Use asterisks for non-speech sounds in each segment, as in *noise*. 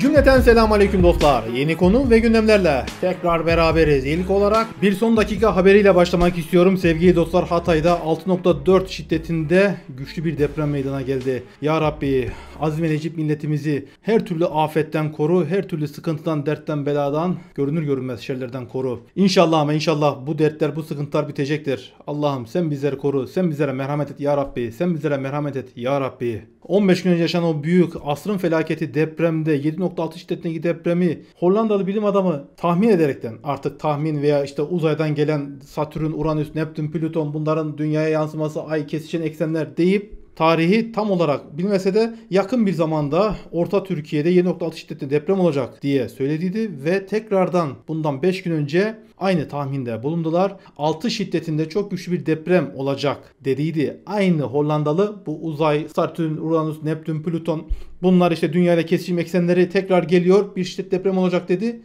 Cümleten selam aleyküm dostlar. Yeni konu ve gündemlerle tekrar beraberiz. İlk olarak bir son dakika haberiyle başlamak istiyorum. Sevgili dostlar Hatay'da 6.4 şiddetinde güçlü bir deprem meydana geldi. Ya Rabbi azim edecek milletimizi her türlü afetten koru, her türlü sıkıntıdan, dertten, beladan, görünür görünmez şerlerden koru. İnşallah ama inşallah bu dertler, bu sıkıntılar bitecektir. Allah'ım sen bizleri koru, sen bizlere merhamet et ya Rabbi, sen bizlere merhamet et ya Rabbi. 15 gün önce yaşanan o büyük asrın felaketi depremde 7.6 şiddetindeki depremi Hollandalı bilim adamı tahmin ederekten artık tahmin veya işte uzaydan gelen Satürn, Uranüs, Neptün, Plüton bunların dünyaya yansıması, ay kesişen eksenler deyip Tarihi tam olarak bilmese de yakın bir zamanda Orta Türkiye'de 7.6 şiddetli deprem olacak diye söylediydi ve tekrardan bundan 5 gün önce aynı tahminde bulundular. 6 şiddetinde çok güçlü bir deprem olacak dediydi. Aynı Hollandalı bu uzay, Satürn, Uranüs, Neptün, Plüton bunlar işte dünyayla kesişim eksenleri tekrar geliyor. Bir şiddet deprem olacak dedi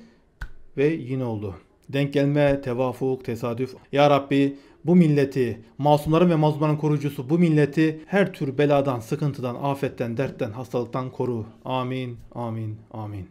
ve yine oldu. Denk gelme, tevafuk, tesadüf. Ya Rabbi bu milleti, masumların ve mazlumların koruyucusu bu milleti her tür beladan, sıkıntıdan, afetten, dertten, hastalıktan koru. Amin, amin, amin.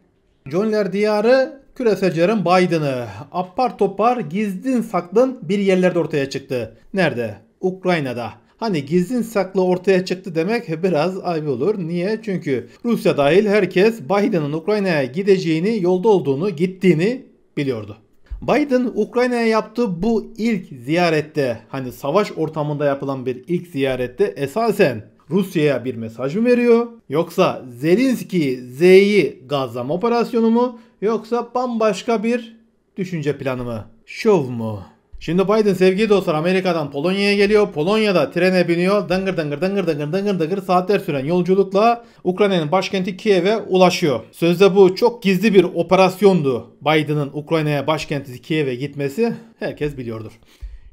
Johnler diyarı Küreselcilerin Biden'ı apar topar gizlin saklın bir yerlerde ortaya çıktı. Nerede? Ukrayna'da. Hani gizlin saklı ortaya çıktı demek biraz ayıp olur. Niye? Çünkü Rusya dahil herkes Biden'ın Ukrayna'ya gideceğini, yolda olduğunu, gittiğini biliyordu. Biden Ukrayna'ya yaptığı bu ilk ziyarette hani savaş ortamında yapılan bir ilk ziyarette esasen Rusya'ya bir mesaj mı veriyor? Yoksa Zelenski Z'yi gazlama operasyonu mu? Yoksa bambaşka bir düşünce planı mı? Şov mu? Şimdi Biden sevgili dostlar Amerika'dan Polonya'ya geliyor. Polonya'da trene biniyor. Dangır dangır dangır dangır dangır dangır saatler süren yolculukla Ukrayna'nın başkenti Kiev'e ulaşıyor. Sözde bu çok gizli bir operasyondu. Biden'ın Ukrayna'ya başkenti Kiev'e gitmesi herkes biliyordur.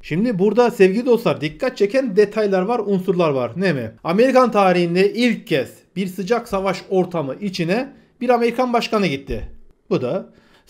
Şimdi burada sevgili dostlar dikkat çeken detaylar var, unsurlar var. Ne mi? Amerikan tarihinde ilk kez bir sıcak savaş ortamı içine bir Amerikan başkanı gitti. Bu da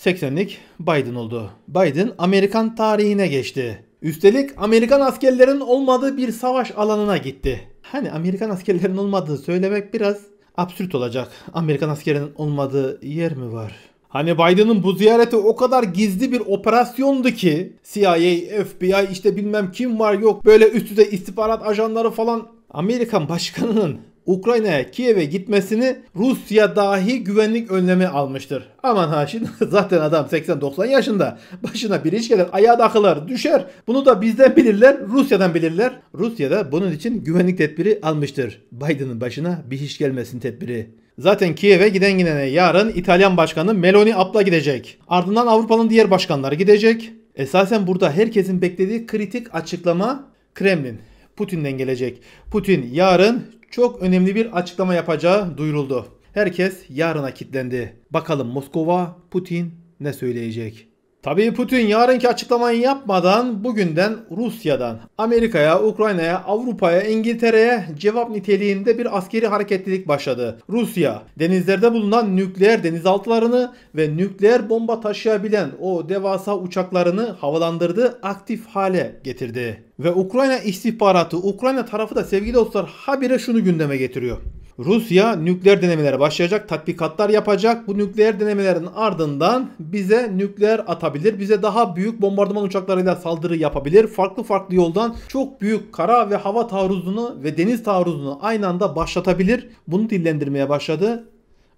80'lik Biden oldu. Biden Amerikan tarihine geçti. Üstelik Amerikan askerlerin olmadığı bir savaş alanına gitti. Hani Amerikan askerlerin olmadığını söylemek biraz absürt olacak. Amerikan askerinin olmadığı yer mi var? Hani Biden'ın bu ziyareti o kadar gizli bir operasyondu ki CIA, FBI işte bilmem kim var yok böyle üst düzey istihbarat ajanları falan Amerikan başkanının Ukrayna'ya Kiev'e gitmesini Rusya dahi güvenlik önlemi almıştır. Aman ha şimdi *laughs* zaten adam 80-90 yaşında. Başına bir iş gelir, ayağa da akılar, düşer. Bunu da bizden bilirler, Rusya'dan bilirler. Rusya da bunun için güvenlik tedbiri almıştır. Biden'ın başına bir iş gelmesin tedbiri. Zaten Kiev'e giden gidene yarın İtalyan Başkanı Meloni Abla gidecek. Ardından Avrupa'nın diğer başkanları gidecek. Esasen burada herkesin beklediği kritik açıklama Kremlin. Putin'den gelecek. Putin yarın çok önemli bir açıklama yapacağı duyuruldu. Herkes yarına kilitlendi. Bakalım Moskova Putin ne söyleyecek? Tabii Putin yarınki açıklamayı yapmadan bugünden Rusya'dan Amerika'ya, Ukrayna'ya, Avrupa'ya, İngiltere'ye cevap niteliğinde bir askeri hareketlilik başladı. Rusya denizlerde bulunan nükleer denizaltılarını ve nükleer bomba taşıyabilen o devasa uçaklarını havalandırdı, aktif hale getirdi. Ve Ukrayna istihbaratı, Ukrayna tarafı da sevgili dostlar habire şunu gündeme getiriyor. Rusya nükleer denemelere başlayacak, tatbikatlar yapacak. Bu nükleer denemelerin ardından bize nükleer atabilir. Bize daha büyük bombardıman uçaklarıyla saldırı yapabilir. Farklı farklı yoldan çok büyük kara ve hava taarruzunu ve deniz taarruzunu aynı anda başlatabilir. Bunu dillendirmeye başladı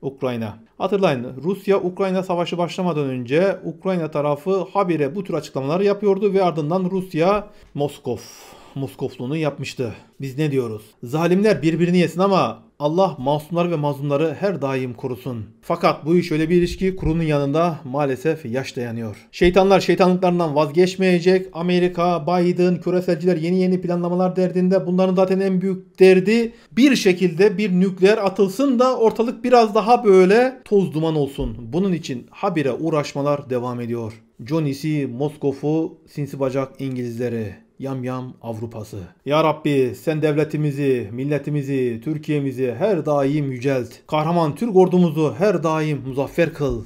Ukrayna. Hatırlayın Rusya-Ukrayna savaşı başlamadan önce Ukrayna tarafı habire bu tür açıklamaları yapıyordu ve ardından Rusya Moskov Moskovluğunu yapmıştı. Biz ne diyoruz? Zalimler birbirini yesin ama Allah masumları ve mazlumları her daim korusun. Fakat bu iş öyle bir ilişki kurunun yanında maalesef yaş dayanıyor. Şeytanlar şeytanlıklarından vazgeçmeyecek. Amerika, Biden, küreselciler yeni yeni planlamalar derdinde bunların zaten en büyük derdi bir şekilde bir nükleer atılsın da ortalık biraz daha böyle toz duman olsun. Bunun için habire uğraşmalar devam ediyor. Johnny C. Moskof'u sinsi bacak İngilizleri yamyam yam Avrupası. Ya Rabbi sen devletimizi, milletimizi, Türkiye'mizi her daim yücelt. Kahraman Türk ordumuzu her daim muzaffer kıl.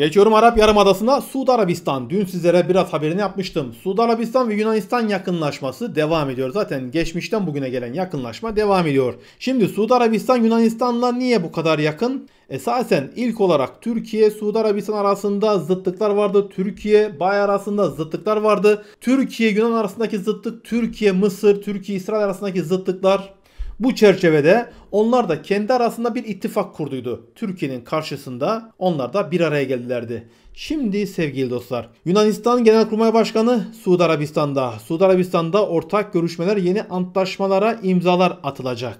Geçiyorum Arap Yarımadası'na Suudi Arabistan. Dün sizlere biraz haberini yapmıştım. Suudi Arabistan ve Yunanistan yakınlaşması devam ediyor. Zaten geçmişten bugüne gelen yakınlaşma devam ediyor. Şimdi Suudi Arabistan Yunanistan'la niye bu kadar yakın? Esasen ilk olarak Türkiye Suudi Arabistan arasında zıtlıklar vardı. Türkiye Bay arasında zıtlıklar vardı. Türkiye Yunan arasındaki zıtlık, Türkiye Mısır, Türkiye İsrail arasındaki zıtlıklar bu çerçevede onlar da kendi arasında bir ittifak kurduydu. Türkiye'nin karşısında onlar da bir araya geldilerdi. Şimdi sevgili dostlar Yunanistan Genelkurmay Başkanı Suudi Arabistan'da. Suudi Arabistan'da ortak görüşmeler yeni antlaşmalara imzalar atılacak.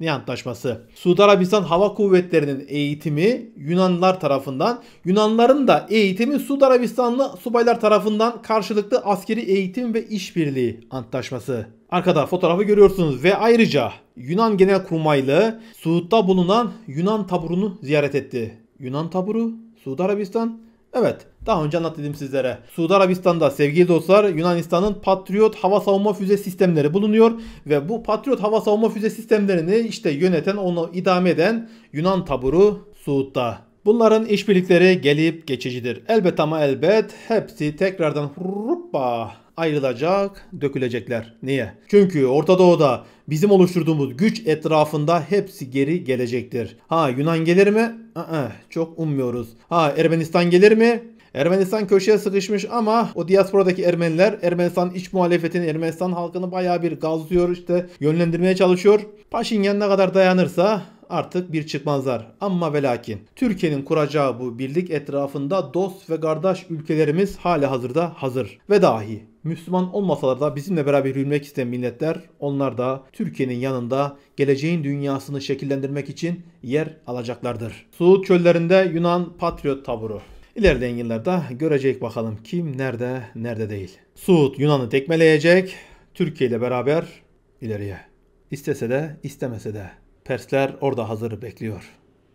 Ne antlaşması? Suudi Arabistan Hava Kuvvetleri'nin eğitimi Yunanlar tarafından, Yunanların da eğitimi Suudi Arabistanlı subaylar tarafından karşılıklı askeri eğitim ve işbirliği antlaşması. Arkada fotoğrafı görüyorsunuz ve ayrıca Yunan Genel Genelkurmaylı Suud'da bulunan Yunan taburunu ziyaret etti. Yunan taburu, Suudi Arabistan. Evet daha önce anlattım sizlere. Suudi Arabistan'da sevgili dostlar Yunanistan'ın Patriot hava savunma füze sistemleri bulunuyor. Ve bu Patriot hava savunma füze sistemlerini işte yöneten onu idame eden Yunan taburu Suud'da. Bunların işbirlikleri gelip geçicidir. Elbet ama elbet hepsi tekrardan hurruppa ayrılacak, dökülecekler. Niye? Çünkü Orta Doğu'da bizim oluşturduğumuz güç etrafında hepsi geri gelecektir. Ha Yunan gelir mi? Aa, çok ummuyoruz. Ha Ermenistan gelir mi? Ermenistan köşeye sıkışmış ama o diasporadaki Ermeniler Ermenistan iç muhalefetini Ermenistan halkını bayağı bir gazlıyor işte yönlendirmeye çalışıyor. Paşinyan ne kadar dayanırsa artık bir çıkmazlar. Ama ve Türkiye'nin kuracağı bu birlik etrafında dost ve kardeş ülkelerimiz hali hazırda hazır ve dahi Müslüman olmasalar da bizimle beraber yürümek isteyen milletler onlar da Türkiye'nin yanında geleceğin dünyasını şekillendirmek için yer alacaklardır. Suud çöllerinde Yunan patriot taburu. İlerleyen yıllarda görecek bakalım kim nerede nerede değil. Suud Yunan'ı tekmeleyecek Türkiye ile beraber ileriye. İstese de istemese de Persler orada hazır bekliyor.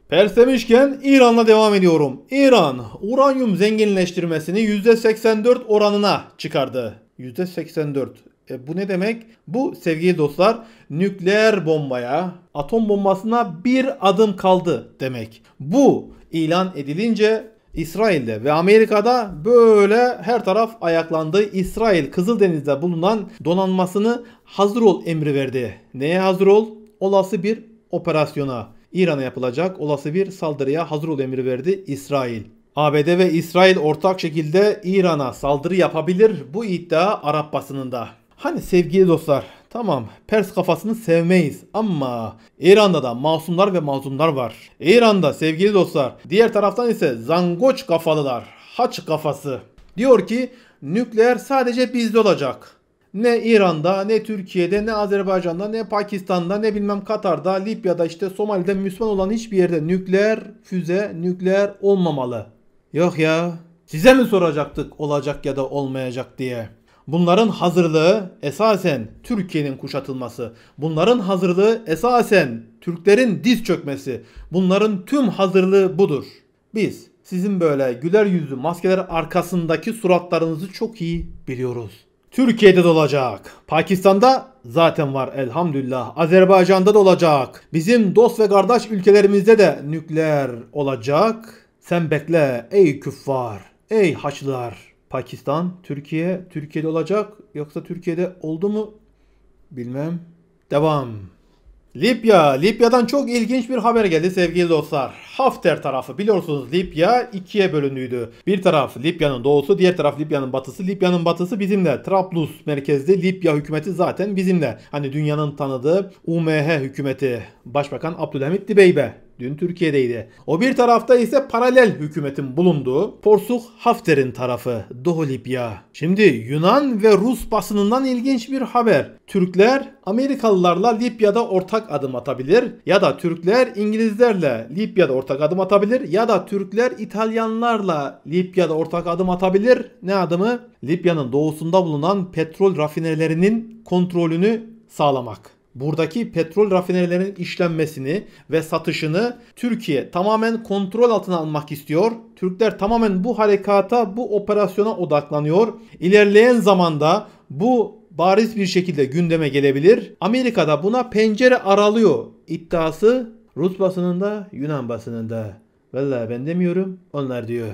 Pers demişken İran'la devam ediyorum. İran uranyum zenginleştirmesini %84 oranına çıkardı. %84. E bu ne demek? Bu sevgili dostlar nükleer bombaya, atom bombasına bir adım kaldı demek. Bu ilan edilince İsrail'de ve Amerika'da böyle her taraf ayaklandı. İsrail Kızıldeniz'de bulunan donanmasını hazır ol emri verdi. Neye hazır ol? Olası bir operasyona. İran'a yapılacak olası bir saldırıya hazır ol emri verdi İsrail. ABD ve İsrail ortak şekilde İran'a saldırı yapabilir bu iddia Arap basınında. Hani sevgili dostlar tamam Pers kafasını sevmeyiz ama İran'da da masumlar ve mazlumlar var. İran'da sevgili dostlar diğer taraftan ise zangoç kafalılar haç kafası. Diyor ki nükleer sadece bizde olacak ne İran'da, ne Türkiye'de, ne Azerbaycan'da, ne Pakistan'da, ne bilmem Katar'da, Libya'da, işte Somali'de Müslüman olan hiçbir yerde nükleer füze, nükleer olmamalı. Yok ya. Size mi soracaktık olacak ya da olmayacak diye? Bunların hazırlığı esasen Türkiye'nin kuşatılması. Bunların hazırlığı esasen Türklerin diz çökmesi. Bunların tüm hazırlığı budur. Biz sizin böyle güler yüzlü maskeler arkasındaki suratlarınızı çok iyi biliyoruz. Türkiye'de de olacak. Pakistan'da zaten var elhamdülillah. Azerbaycan'da da olacak. Bizim dost ve kardeş ülkelerimizde de nükleer olacak. Sen bekle ey küffar, ey haçlılar. Pakistan, Türkiye, Türkiye'de olacak. Yoksa Türkiye'de oldu mu? Bilmem. Devam. Libya, Libya'dan çok ilginç bir haber geldi sevgili dostlar. Hafter tarafı biliyorsunuz Libya ikiye bölündüydü. Bir taraf Libya'nın doğusu, diğer taraf Libya'nın batısı. Libya'nın batısı bizimle. Trablus merkezli Libya hükümeti zaten bizimle. Hani dünyanın tanıdığı UMH hükümeti. Başbakan Abdülhamit Dibeybe Dün Türkiye'deydi. O bir tarafta ise paralel hükümetin bulunduğu Porsuk Hafter'in tarafı Doğu Libya. Şimdi Yunan ve Rus basınından ilginç bir haber. Türkler Amerikalılarla Libya'da ortak adım atabilir ya da Türkler İngilizlerle Libya'da ortak adım atabilir ya da Türkler İtalyanlarla Libya'da ortak adım atabilir. Ne adımı? Libya'nın doğusunda bulunan petrol rafinerilerinin kontrolünü sağlamak buradaki petrol rafinerilerinin işlenmesini ve satışını Türkiye tamamen kontrol altına almak istiyor. Türkler tamamen bu harekata, bu operasyona odaklanıyor. İlerleyen zamanda bu bariz bir şekilde gündeme gelebilir. Amerika'da buna pencere aralıyor iddiası Rus basınında, Yunan basınında. Valla ben demiyorum, onlar diyor.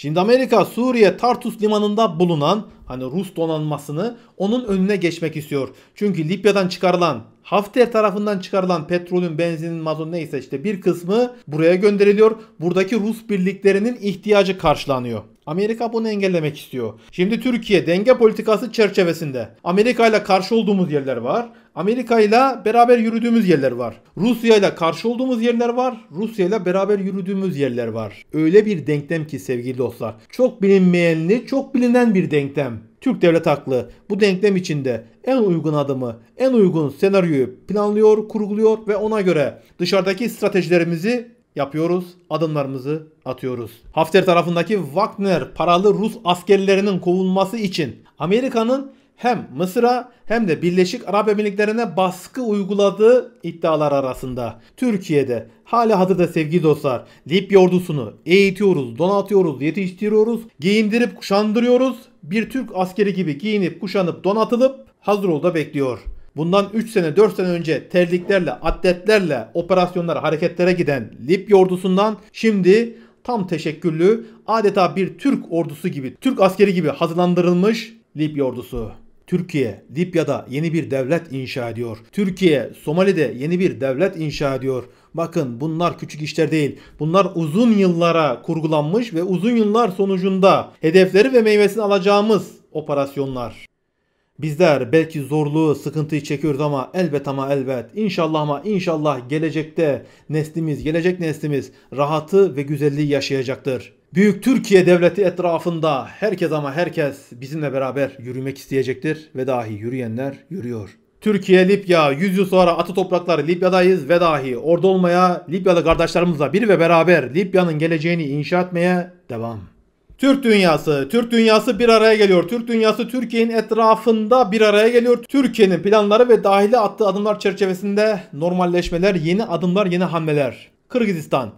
Şimdi Amerika Suriye Tartus limanında bulunan hani Rus donanmasını onun önüne geçmek istiyor. Çünkü Libya'dan çıkarılan Hafter tarafından çıkarılan petrolün, benzinin, mazot neyse işte bir kısmı buraya gönderiliyor. Buradaki Rus birliklerinin ihtiyacı karşılanıyor. Amerika bunu engellemek istiyor. Şimdi Türkiye denge politikası çerçevesinde Amerika ile karşı olduğumuz yerler var. Amerika ile beraber yürüdüğümüz yerler var. Rusya ile karşı olduğumuz yerler var. Rusya ile beraber yürüdüğümüz yerler var. Öyle bir denklem ki sevgili dostlar. Çok bilinmeyenli, çok bilinen bir denklem. Türk devlet haklı bu denklem içinde en uygun adımı, en uygun senaryoyu planlıyor, kurguluyor ve ona göre dışarıdaki stratejilerimizi yapıyoruz, adımlarımızı atıyoruz. Hafter tarafındaki Wagner paralı Rus askerlerinin kovulması için Amerika'nın hem Mısır'a hem de Birleşik Arap Emirlikleri'ne baskı uyguladığı iddialar arasında. Türkiye'de hali hazırda sevgili dostlar Libya ordusunu eğitiyoruz, donatıyoruz, yetiştiriyoruz, giyindirip kuşandırıyoruz. Bir Türk askeri gibi giyinip kuşanıp donatılıp hazır olda bekliyor bundan 3 sene 4 sene önce terliklerle, atletlerle operasyonlara, hareketlere giden Libya ordusundan şimdi tam teşekküllü adeta bir Türk ordusu gibi, Türk askeri gibi hazırlandırılmış Libya ordusu. Türkiye Libya'da yeni bir devlet inşa ediyor. Türkiye Somali'de yeni bir devlet inşa ediyor. Bakın bunlar küçük işler değil. Bunlar uzun yıllara kurgulanmış ve uzun yıllar sonucunda hedefleri ve meyvesini alacağımız operasyonlar. Bizler belki zorluğu, sıkıntıyı çekiyoruz ama elbet ama elbet inşallah ama inşallah gelecekte neslimiz, gelecek neslimiz rahatı ve güzelliği yaşayacaktır. Büyük Türkiye Devleti etrafında herkes ama herkes bizimle beraber yürümek isteyecektir ve dahi yürüyenler yürüyor. Türkiye, Libya, 100 yıl sonra atı toprakları Libya'dayız ve dahi orada olmaya Libya'da kardeşlerimizle bir ve beraber Libya'nın geleceğini inşa etmeye devam. Türk dünyası, Türk dünyası bir araya geliyor. Türk dünyası Türkiye'nin etrafında bir araya geliyor. Türkiye'nin planları ve dahili attığı adımlar çerçevesinde normalleşmeler, yeni adımlar, yeni hamleler. Kırgızistan.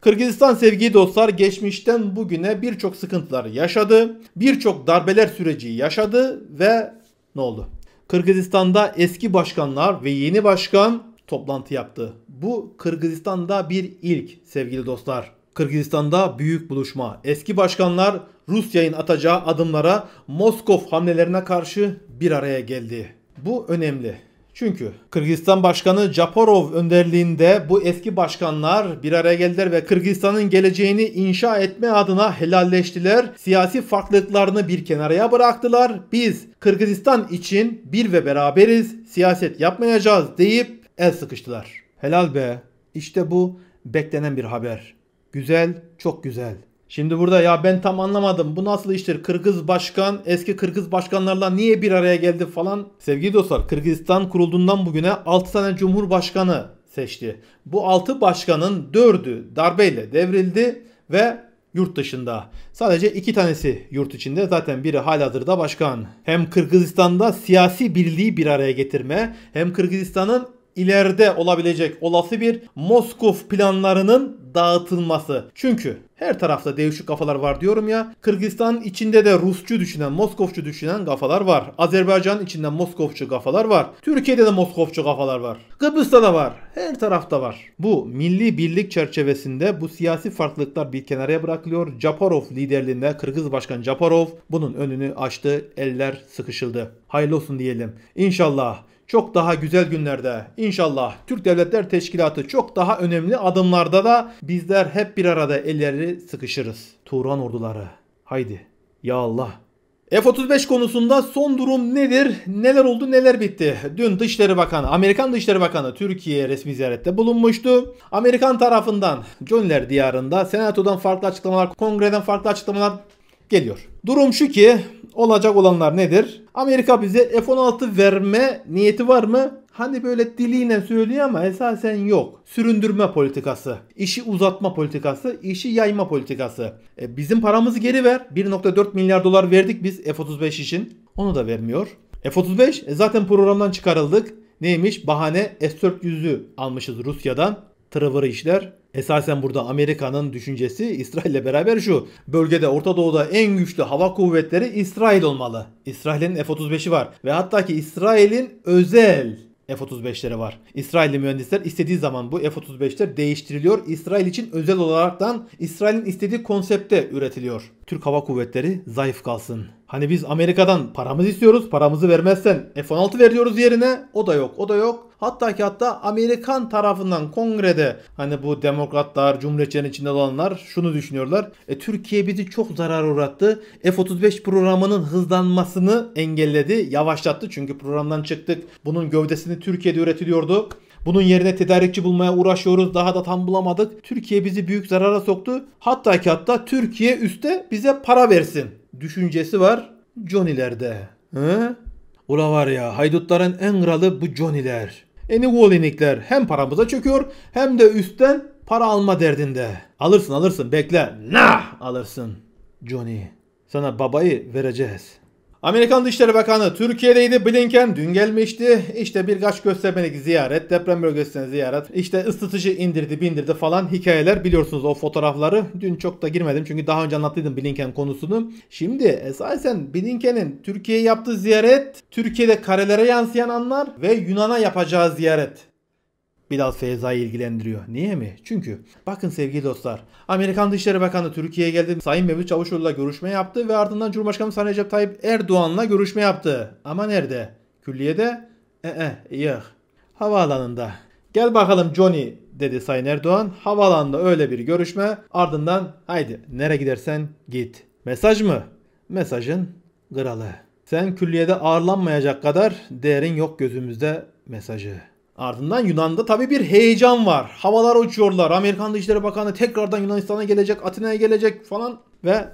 Kırgızistan sevgili dostlar geçmişten bugüne birçok sıkıntılar yaşadı. Birçok darbeler süreci yaşadı ve ne oldu? Kırgızistan'da eski başkanlar ve yeni başkan toplantı yaptı. Bu Kırgızistan'da bir ilk sevgili dostlar. Kırgızistan'da büyük buluşma. Eski başkanlar Rusya'nın atacağı adımlara Moskov hamlelerine karşı bir araya geldi. Bu önemli. Çünkü Kırgızistan Başkanı Japorov önderliğinde bu eski başkanlar bir araya geldiler ve Kırgızistan'ın geleceğini inşa etme adına helalleştiler. Siyasi farklılıklarını bir kenaraya bıraktılar. Biz Kırgızistan için bir ve beraberiz, siyaset yapmayacağız deyip el sıkıştılar. Helal be. İşte bu beklenen bir haber. Güzel, çok güzel. Şimdi burada ya ben tam anlamadım bu nasıl iştir Kırgız başkan eski Kırgız başkanlarla niye bir araya geldi falan. Sevgili dostlar Kırgızistan kurulduğundan bugüne 6 tane cumhurbaşkanı seçti. Bu 6 başkanın 4'ü darbeyle devrildi ve yurt dışında. Sadece iki tanesi yurt içinde zaten biri halihazırda başkan. Hem Kırgızistan'da siyasi birliği bir araya getirme hem Kırgızistan'ın ileride olabilecek olası bir Moskov planlarının dağıtılması. Çünkü her tarafta değişik kafalar var diyorum ya. Kırgızistan içinde de Rusçu düşünen, Moskovçu düşünen kafalar var. Azerbaycan içinde Moskovçu kafalar var. Türkiye'de de Moskovçu kafalar var. Kıbrıs'ta da var. Her tarafta var. Bu milli birlik çerçevesinde bu siyasi farklılıklar bir kenara bırakılıyor. Japarov liderliğinde Kırgız Başkan Japarov bunun önünü açtı. Eller sıkışıldı. Hayırlı olsun diyelim. İnşallah çok daha güzel günlerde inşallah Türk Devletler Teşkilatı çok daha önemli adımlarda da bizler hep bir arada elleri sıkışırız. Turan orduları haydi ya Allah. F-35 konusunda son durum nedir? Neler oldu neler bitti? Dün Dışişleri Bakanı, Amerikan Dışişleri Bakanı Türkiye resmi ziyarette bulunmuştu. Amerikan tarafından Jönler diyarında senatodan farklı açıklamalar, kongreden farklı açıklamalar geliyor. Durum şu ki olacak olanlar nedir? Amerika bize F-16 verme niyeti var mı? Hani böyle diliyle söylüyor ama esasen yok. Süründürme politikası, işi uzatma politikası, işi yayma politikası. E, bizim paramızı geri ver. 1.4 milyar dolar verdik biz F-35 için. Onu da vermiyor. F-35 e, zaten programdan çıkarıldık. Neymiş? Bahane S-400'ü almışız Rusya'dan. Tırıvırı işler. Esasen burada Amerika'nın düşüncesi İsrail'le beraber şu. Bölgede Orta Doğu'da en güçlü hava kuvvetleri İsrail olmalı. İsrail'in F-35'i var ve hatta ki İsrail'in özel F-35'leri var. İsrailli mühendisler istediği zaman bu F-35'ler değiştiriliyor. İsrail için özel olaraktan İsrail'in istediği konsepte üretiliyor. Türk Hava Kuvvetleri zayıf kalsın. Hani biz Amerika'dan paramızı istiyoruz. Paramızı vermezsen F-16 veriyoruz yerine. O da yok. O da yok. Hatta ki hatta Amerikan tarafından kongrede hani bu demokratlar, cumhuriyetçilerin içinde olanlar şunu düşünüyorlar. E, Türkiye bizi çok zarar uğrattı. F-35 programının hızlanmasını engelledi, yavaşlattı. Çünkü programdan çıktık. Bunun gövdesini Türkiye'de üretiliyordu. Bunun yerine tedarikçi bulmaya uğraşıyoruz. Daha da tam bulamadık. Türkiye bizi büyük zarara soktu. Hatta ki hatta Türkiye üste bize para versin düşüncesi var Johnny'lerde. Hı? Ula var ya haydutların en kralı bu Johnny'ler. Eni Wallinikler, hem paramıza çöküyor hem de üstten para alma derdinde. Alırsın alırsın bekle. Nah alırsın. Johnny sana babayı vereceğiz. Amerikan Dışişleri Bakanı Türkiye'deydi. Blinken dün gelmişti. İşte birkaç göstermelik ziyaret, deprem bölgesine ziyaret, işte ısıtıcı indirdi, bindirdi falan hikayeler biliyorsunuz o fotoğrafları. Dün çok da girmedim çünkü daha önce anlattıydım Blinken konusunu. Şimdi esasen Blinken'in Türkiye'ye yaptığı ziyaret, Türkiye'de karelere yansıyan anlar ve Yunan'a yapacağı ziyaret. Bilal Feyza'yı ilgilendiriyor. Niye mi? Çünkü bakın sevgili dostlar Amerikan Dışişleri Bakanı Türkiye'ye geldi. Sayın Mevlüt Çavuşoğlu'la görüşme yaptı ve ardından Cumhurbaşkanı Sayın Recep Tayyip Erdoğan'la görüşme yaptı. Ama nerede? Külliyede? Ee, yok. Havaalanında. Gel bakalım Johnny dedi Sayın Erdoğan. Havaalanında öyle bir görüşme. Ardından haydi nereye gidersen git. Mesaj mı? Mesajın kralı. Sen külliyede ağırlanmayacak kadar değerin yok gözümüzde mesajı. Ardından Yunan'da tabii bir heyecan var. Havalar uçuyorlar. Amerikan Dışişleri Bakanı tekrardan Yunanistan'a gelecek, Atina'ya gelecek falan ve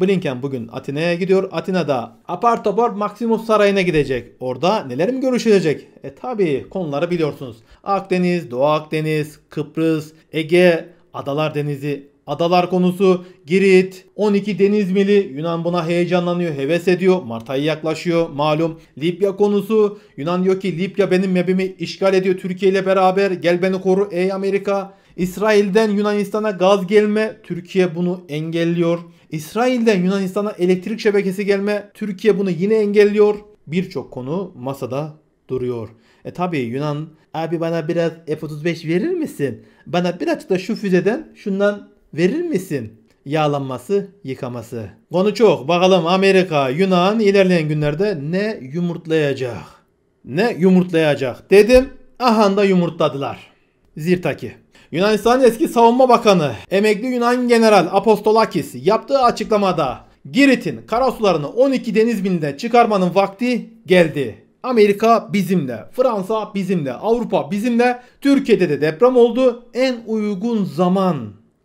Blinken bugün Atina'ya gidiyor. Atina'da apar topar Maximus Sarayı'na gidecek. Orada neler mi görüşülecek? E tabi konuları biliyorsunuz. Akdeniz, Doğu Akdeniz, Kıbrıs, Ege, Adalar Denizi Adalar konusu Girit, 12 denizmili Yunan buna heyecanlanıyor, heves ediyor. Mart ayı yaklaşıyor malum. Libya konusu Yunan diyor ki Libya benim mebimi işgal ediyor Türkiye ile beraber. Gel beni koru ey Amerika. İsrail'den Yunanistan'a gaz gelme Türkiye bunu engelliyor. İsrail'den Yunanistan'a elektrik şebekesi gelme Türkiye bunu yine engelliyor. Birçok konu masada duruyor. E tabi Yunan abi bana biraz F-35 verir misin? Bana birazcık da şu füzeden şundan verir misin? Yağlanması, yıkaması. Konu çok. Bakalım Amerika, Yunan ilerleyen günlerde ne yumurtlayacak? Ne yumurtlayacak? Dedim. Aha da yumurtladılar. Zirtaki. Yunanistan eski savunma bakanı, emekli Yunan general Apostolakis yaptığı açıklamada Girit'in karasularını 12 deniz milinde çıkarmanın vakti geldi. Amerika bizimle, Fransa bizimle, Avrupa bizimle, Türkiye'de de deprem oldu. En uygun zaman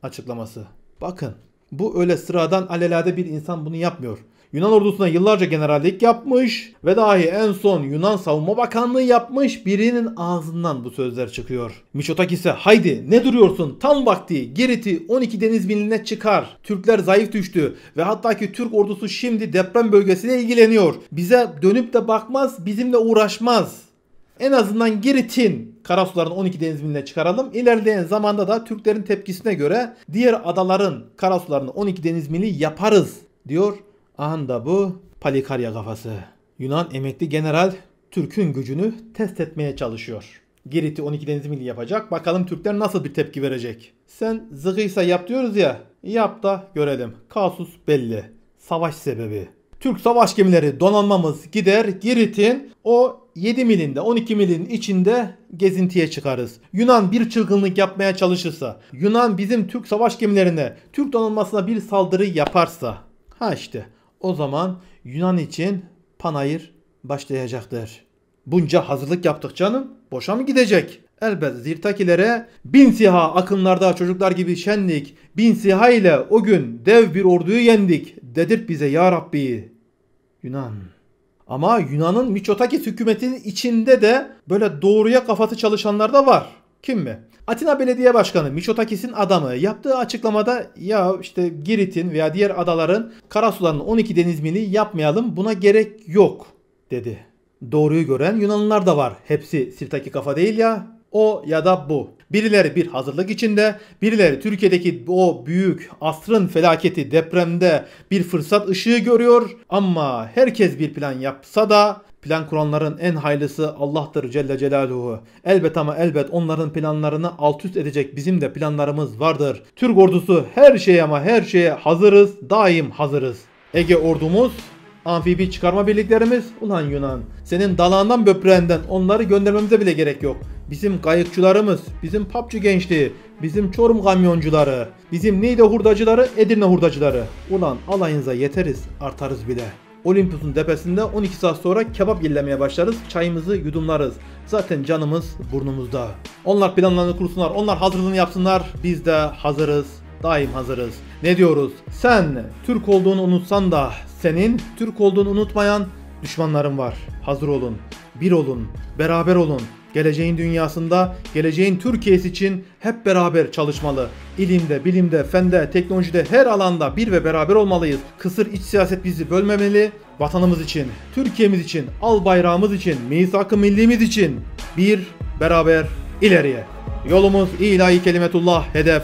açıklaması. Bakın bu öyle sıradan alelade bir insan bunu yapmıyor. Yunan ordusuna yıllarca generallik yapmış ve dahi en son Yunan Savunma Bakanlığı yapmış birinin ağzından bu sözler çıkıyor. Miçotakis'e haydi ne duruyorsun tam vakti Girit'i 12 deniz miline çıkar. Türkler zayıf düştü ve hatta ki Türk ordusu şimdi deprem bölgesiyle ilgileniyor. Bize dönüp de bakmaz bizimle uğraşmaz en azından Girit'in karasularını 12 deniz miline çıkaralım. İlerleyen zamanda da Türklerin tepkisine göre diğer adaların karasularını 12 deniz mili yaparız diyor. Ahanda bu palikarya kafası. Yunan emekli general Türk'ün gücünü test etmeye çalışıyor. Girit'i 12 deniz mili yapacak. Bakalım Türkler nasıl bir tepki verecek. Sen zıgıysa yap diyoruz ya. Yap da görelim. Kasus belli. Savaş sebebi. Türk savaş gemileri donanmamız gider Girit'in o 7 milinde 12 milin içinde gezintiye çıkarız. Yunan bir çılgınlık yapmaya çalışırsa, Yunan bizim Türk savaş gemilerine, Türk donanmasına bir saldırı yaparsa, ha işte o zaman Yunan için panayır başlayacaktır. Bunca hazırlık yaptık canım. Boşa mı gidecek? Elbet zirtakilere bin siha akınlarda çocuklar gibi şenlik, bin siha ile o gün dev bir orduyu yendik. Dedirt bize ya Rabbi. Yunan. Ama Yunan'ın Miçotakis hükümetinin içinde de böyle doğruya kafası çalışanlar da var. Kim mi? Atina Belediye Başkanı Miçotakis'in adamı yaptığı açıklamada ya işte Girit'in veya diğer adaların karasularının 12 deniz mini yapmayalım buna gerek yok dedi. Doğruyu gören Yunanlılar da var. Hepsi sirtaki kafa değil ya. O ya da bu. Birileri bir hazırlık içinde, birileri Türkiye'deki o büyük asrın felaketi depremde bir fırsat ışığı görüyor. Ama herkes bir plan yapsa da Plan kuranların en hayırlısı Allah'tır Celle Celaluhu. Elbet ama elbet onların planlarını alt üst edecek bizim de planlarımız vardır. Türk ordusu her şeye ama her şeye hazırız, daim hazırız. Ege ordumuz Amfibi çıkarma birliklerimiz ulan Yunan. Senin dalağından böpreğinden onları göndermemize bile gerek yok. Bizim kayıkçılarımız, bizim papçı gençliği, bizim çorum kamyoncuları, bizim neyde hurdacıları, Edirne hurdacıları. Ulan alayınıza yeteriz, artarız bile. Olympus'un tepesinde 12 saat sonra kebap yenilemeye başlarız, çayımızı yudumlarız. Zaten canımız burnumuzda. Onlar planlarını kursunlar, onlar hazırlığını yapsınlar, biz de hazırız daim hazırız. Ne diyoruz? Sen Türk olduğunu unutsan da senin Türk olduğunu unutmayan düşmanların var. Hazır olun, bir olun, beraber olun. Geleceğin dünyasında, geleceğin Türkiye'si için hep beraber çalışmalı. İlimde, bilimde, fende, teknolojide her alanda bir ve beraber olmalıyız. Kısır iç siyaset bizi bölmemeli. Vatanımız için, Türkiye'miz için, al bayrağımız için, misak-ı millimiz için bir beraber ileriye. Yolumuz ilahi kelimetullah hedef